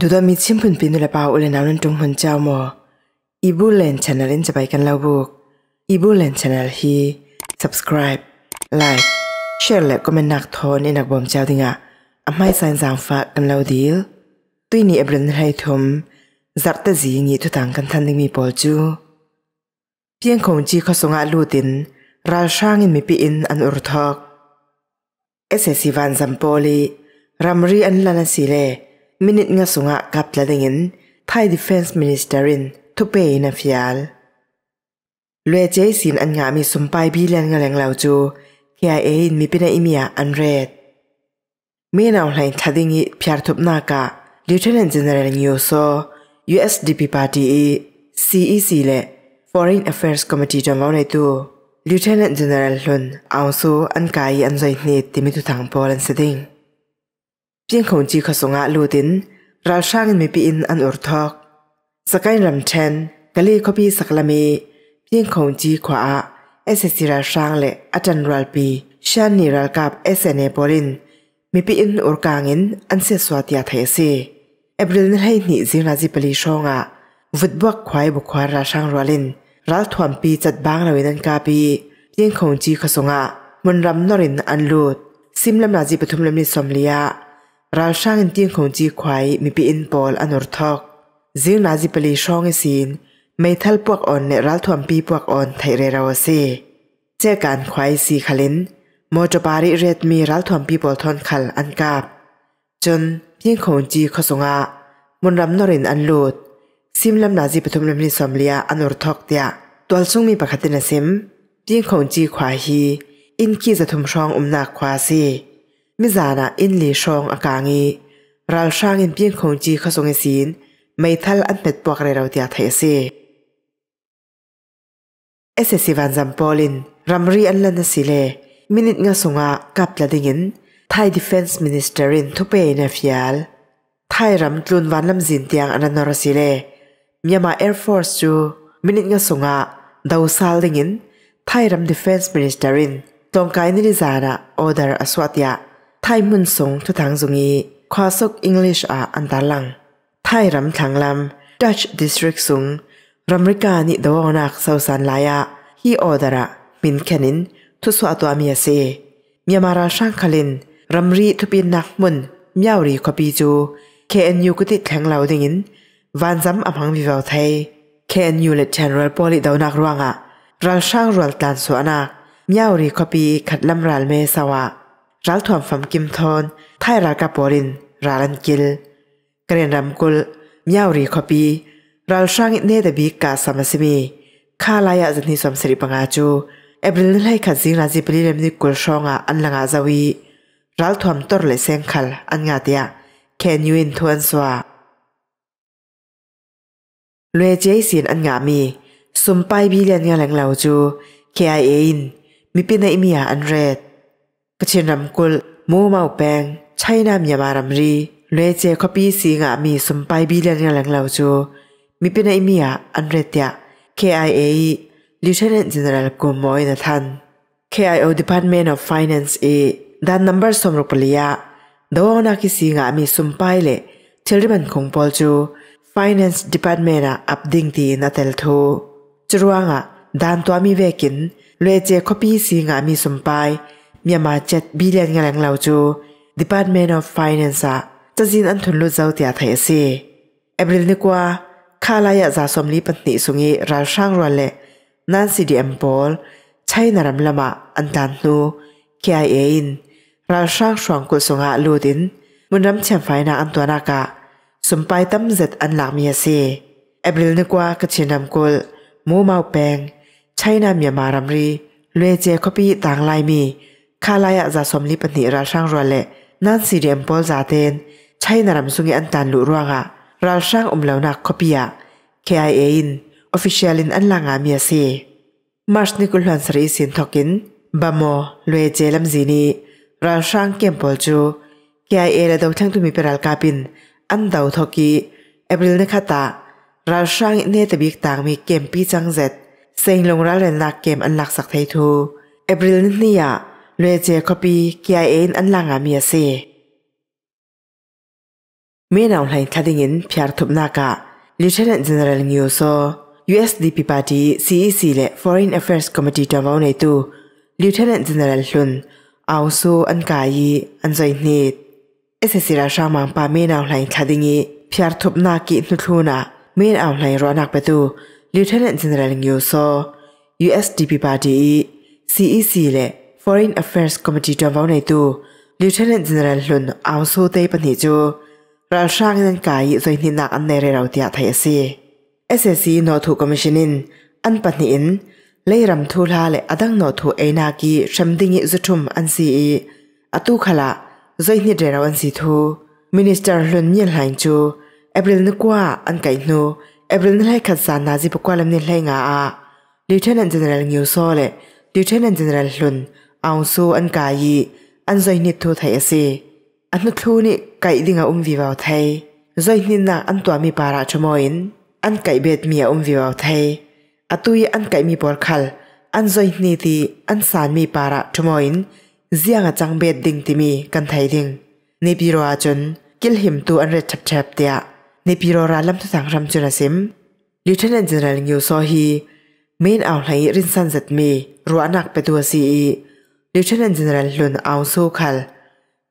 ดูดามิชิมพุนปีนุลปาวอุเลนาวนัตรงหันเจ้ามออีบูเลนชาแนลนจะไปกันแล้วบุกอีบูเลนชาแนลฮี subscribe like share และก็เปนนักทอนในนักบอมเจ้าดิงะอำไม่สายสางฟ้ากันแล้วดีลตุยนี่เอบรนไทยทมจัดตจีงี้ทุตังกันทันดิมีปอลจูเพียงคงจีเขาสงอาลูตินราช่างินมีปีอินอันอุรทอกเอเซซิวันซัมโปลีรัมรีอันลานาสิเล minute nga sunga kap ladingin Thai Defense Minister in thupe na fial lwe jay sin an nga mi sumpai bi len nga leng lau chu KIA in mi pina imia an red me naw hlain thadingi phiar thup na ka Lieutenant General Nyoso USDP Party e CEC le Foreign Affairs Committee trong ngau này tu Lieutenant General Lun Aung Su an kai an zoi ne timi tu thang pol an seding เพียงของจีขสงะลูดินราช้างไม่ปีอินอันอุรทอกสกายรำเชนกะลีขบีสักละมีเพียงของจีขวาเอสซิราช้างเลอาจารย์รัลปีชานีรัลกับเอสเนปอลินมีปีอินอุรกางินอันเสียสวัสดยาเทสซเอบริลนให้หนีจีนาจิปลีชงะวุดบวกควายบุควาราช่างรัลินรัลถวมปีจัดบางเลวินันกาปีเพียงของจีขสงะมันรำนรินอันลูดซิมลำนาจีปทุมลำนิสมเลียราช่างอินเตียงของจีควายมีปีอินปอลอัน่รทอกซ่งนาจิปลีช่องสีนไม่ทัลพวกอ่อนในรัลทวมปีพวกอ่อนไทยเรราวเซเจ้าการควายสีคลินมอจบาริเรดมีรัลทวมปีบอลทอนขัลอันกาบจนเพียงของจีขสงะมุนรำนรินอันโลดซิมลำนาจิปทุมลำนิสอมเลียอัน่รทอกเตียตัวซุงมีปกตินสซิมเพียงของจีควายฮีอินกีจะทุมช่องอุมนาควาซี Mi zaana in li shong a kaangi, raal shaang in piang khong chi khasung e siin, mai thal antpet puak ra rao tya thay si. Ese si e van zam polin, ram an lan si le, minit nga sunga kap la tingin, thai defense ministerin thupay e na fial. Thai ram tlun van lam zin tiang anan naro si le. Myama Air Force chu, minit nga sunga, dau sal tingin, thai ram defense ministerin, tong kaini ni zaana o dar ไทยมุนสงทุทางสงีควาสุกอังกฤษอาอันตาลัง ไทยรำทางลำดัชดิสตริกสุงรัมริกานิดวงนักซาซสันลายะฮีออดระมินแคนิน ทุสวตัวมียเซเมียมาราช่างคลินรัมรีทุปินนักมุนเมียวรีอปีจู เคนยูกุติแทงเหลาดิ่งินวันซ้ำอภังวิวาไทยเคนยูเลดแชนรัลปอลิดาวนักรวงอะรัลช่างรัลตันสวนักเมียวรีอปีขัดลำรัลเมสวารัลถวมฟัมกิมทอน้ายรากาปอริน ราลันกิลกเรนรำกุลมียวรีคอปีรัลช่างอินเนตบีกาสมาสิมี ข้าลายอาจันทิสมสิริปังอาจู เอบริลไลขัดซิงนาจิปลีเลมนิกุลชองอาอันลังอาจาวีรัลถวมตอร์เลเซงคัลอันงาเดียแคนยูอินทวนสวาเลเจสินอันงามี สุมไปบีเลียนงาแหลงเหล่าจูเคไอเอินมีเป็นในอมีอาอันเรดเชียนรำกุลมูเมาแปงใช้นามยามารำรีเลเจคอปีสีงามีสุมไปบีเลียนงาลังเลาจูมีเป็นไอเมียอันเรตยา KIA Lieutenant General กุมมอยนะทัน KIO Department of Finance A ด้านั n u m b ร r สมรุปลียาดาวนักสีงามีสุมไปเลเชลิบันคงพอลจู Finance Department อับดิงตีนัทเตลทูจรวงอ่ะด้านตัวมีเวกินเลเจคอปีสีงามีสุมไปมียมาเจ็ดบิลเลนเงินเราจู Department of Finance จะจินอันทุนลุ้นเจ้าเตียไทยสิเอบริลนึกว่าข้าลายจะสมลีปันติสุงีราช่างรัลเลนั่นสิดีเอ็มบอลใช้นารมลมาอันตันนูเคียเอินราช่างสว่างกุศงาลูดินมุนรำเชียนไฟนาอันตัวนากะสมไปตั้มเจ็ดอันหลักมีสิเอบริลนึกว่ากชินนำกุลมูมาวแปงใช้นามียมารมรีเลเจคอบีต่างลายมีข้าลายาจะสมลิปนิราช่างรัวเละนั่นสิเรียมพอลจาเดนใช่นารำสุงอันตันลุรัวกะราช่างอมเหลวนักขบียะ KIA อินอฟฟิเชียลินอันลางามีสซมาร์ชนิกุลฮันสรีสินทกินบัมโมลวยเจลัมจีนีราช่างเกมพอลจู KIA และดาวทั้งตุมีเปรัลกาบินอันดาวทกีเอปริลเนคตาราช่างเนตบิกต่างมีเกมปีจังเซตเซิงลงรัลเลนลักเกมอันหลักสักไททู เอปริลนี่ยะလွယ်ကျဲခပီ KIN အန်လာငါမီအစေမင်းအောင်လှိုင်ထဒင်းင်ဖျားထုပ်နာကလီထနန်ဂျင်နရယ်ညူဆို USDP ပါတီ CEC လေ Foreign Affairs Committee တော်ပေါင်းနေသူ Lieutenant General Hlun အောင်ဆိုအန်ကာယီအန်ဇိုင်နီအစစီရာရှာမန်ပါမင်းအောင်လှိုင်ထဒင်းကြီးဖျားထုပ်နာကိနှုထုနာမင်းအောင်လှိုင်ရောနာပတူ Lieutenant General ညူဆို USDP ပါတီ CEC လေ Foreign Affairs Committee တော်ပေါင်းနေသူ Lieutenant General Hun Aung So Te ပနေကျူရာရှာငန်ကိုင်ဇိုင်နိနာအနေရရောတရထိုင်စီ SSC နော်သူ Commission in အန်ပနေ in လေရမ်ထူလာလေအဒန်နော်သူအိနာကီရှမ်ဒင်းဇထုမ်အန်စီအတူခလာဇိုင်နိဒရဝန်စီသူ Minister Hun Nyen Hain Chu April Nkwa an kai nu April Nlai Khatsa Nazi Pakwalam ni Lai nga a Lieutenant General Ngyu So le Lieutenant General Hun เอาสู้อันกายีอันใจนิดทูไทยสิอันนุทูนี่ไก่ดิ่งอุ้มวิวเอาไทยใจนิดนักอันตัวมีปาราชมอินอันไก่เบ็ดมีอุ้มวิวเอาไทยอตุยอันไก่มีปอลขัลอันใจนิดที่อันสารมีปาราชมอินเสียงอาจังเบ็ดดิ่งที่มีกันไทยดิ่งในปีรอจนกิลหิมตัวอันเร็ดแฉบเตียในปีรอราลำทุสังรำจุนสิมลิวเทนเจเนอเรลยูโซฮีเมนเอาไหรินสันจัดมีรัวนักไปตัวซี Lieutenant General Lun Aung Su Khal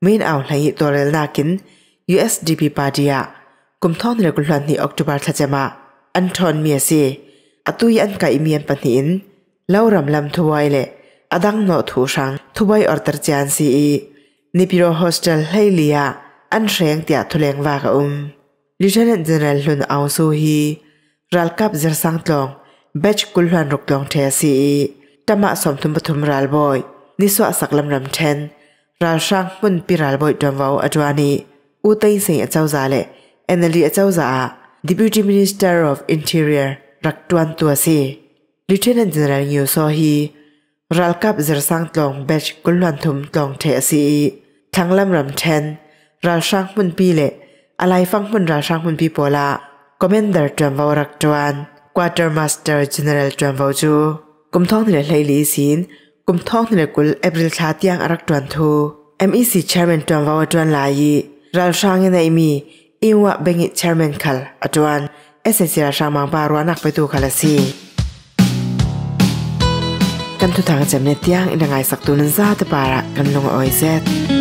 Min Aung Lai Dorel Nakin USDP Padia Kum Thon Regulan ni October Thajama An Thon Mia Si Atui An Ka Imian Panin Lauram Lam Thuai Le Adang No Thu Sang Thuai Order Chan Si E Nipiro Hostel Hailia An Reng Tia Thuleng Wa Ka Um Lieutenant General Lun Aung Su Hi Ral Kap Zer Sang Tlong Batch Kulhan Ruk Tlong The Si E Tama Som Thum Pathum Ral Boy นิสวะสักลำรำเทนราช่างมุนปิรัลบอยดอมวาวอจวานีอูเตยเสียเจ้าซาเลเอนลีเจ้าซา Deputy Minister of Interior รักตวนตัวซี Lieutenant General ยูโซฮีรัลกับเซอร์ซังตลองเบชกุลวันทุมตลองเทซีทั้งลำรำเทนราช่างมุนปีเลอะไรฟังมุนราช่างมุนปีโปลา Commander จอมวาวรักจวน Quartermaster General จอมวาวจูกุมท้องเหนือไหลลีสินกุมท้องในกุลเอปริลชาติยังอรักจวนทู MEC Chairman จวนวาวจวนลายีรัลช่างในมีอิวะเบงิ Chairman คัลอจวน เอสเซนซีราชางมังบารวนักไปตูคัลซีกันทุทางจำเนตยังอินไงสักตุนันซาตบาระกันลงออยเซ็